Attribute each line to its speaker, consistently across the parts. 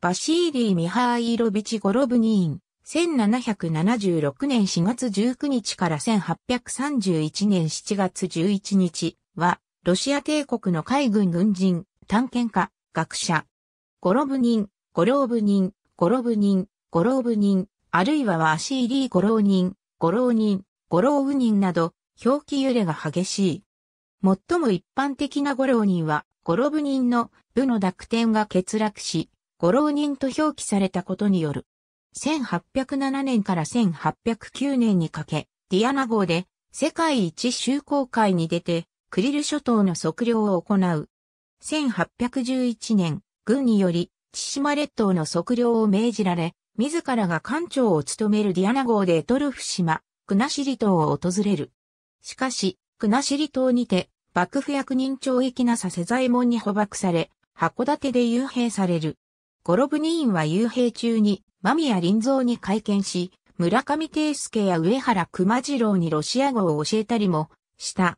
Speaker 1: バシーリー・ミハーイロビチ・ゴロブニーン、1776年4月19日から1831年7月11日は、ロシア帝国の海軍軍人、探検家、学者。ゴロブニン、ゴローブニン、ゴロブニン、ゴローブニン、あるいはワシーリー・ゴローニン、ゴローニン、ゴローウニンなど、表記揺れが激しい。最も一般的なゴローニンは、ゴロブニンの部の濁点が欠落し、ご老人と表記されたことによる。1807年から1809年にかけ、ディアナ号で世界一周航海に出て、クリル諸島の測量を行う。1811年、軍により、千島列島の測量を命じられ、自らが艦長を務めるディアナ号でトルフ島、国後島を訪れる。しかし、国後島にて、幕府役人懲役なさせ左衛門に捕獲され、函館で幽閉される。ゴロブニーンは幽閉中に、間宮林蔵に会見し、村上定介や上原熊次郎にロシア語を教えたりも、した。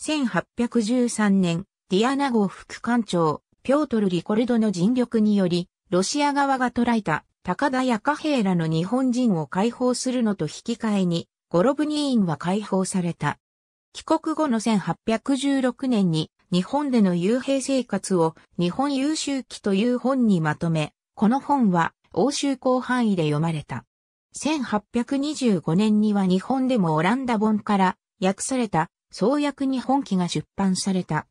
Speaker 1: 1813年、ディアナ号副艦長、ピョートル・リコルドの尽力により、ロシア側が捕らえた高田や貨幣らの日本人を解放するのと引き換えに、ゴロブニーンは解放された。帰国後の1816年に日本での幽閉生活を日本優秀記という本にまとめ、この本は欧州広範囲で読まれた。1825年には日本でもオランダ本から訳された創訳日本記が出版された。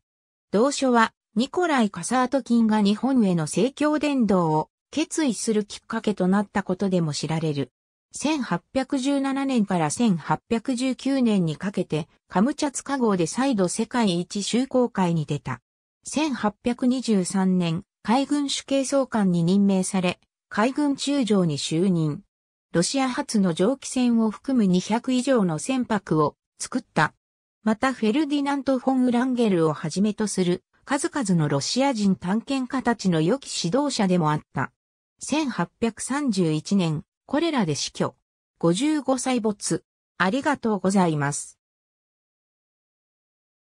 Speaker 1: 同書はニコライ・カサートキンが日本への政教伝道を決意するきっかけとなったことでも知られる。1817年から1819年にかけて、カムチャツカ号で再度世界一周航海に出た。1823年、海軍主計総監に任命され、海軍中将に就任。ロシア発の蒸気船を含む200以上の船舶を作った。またフェルディナント・フォン・ウランゲルをはじめとする数々のロシア人探検家たちの良き指導者でもあった。1831年、これらで死去。55歳没。ありがとうございます。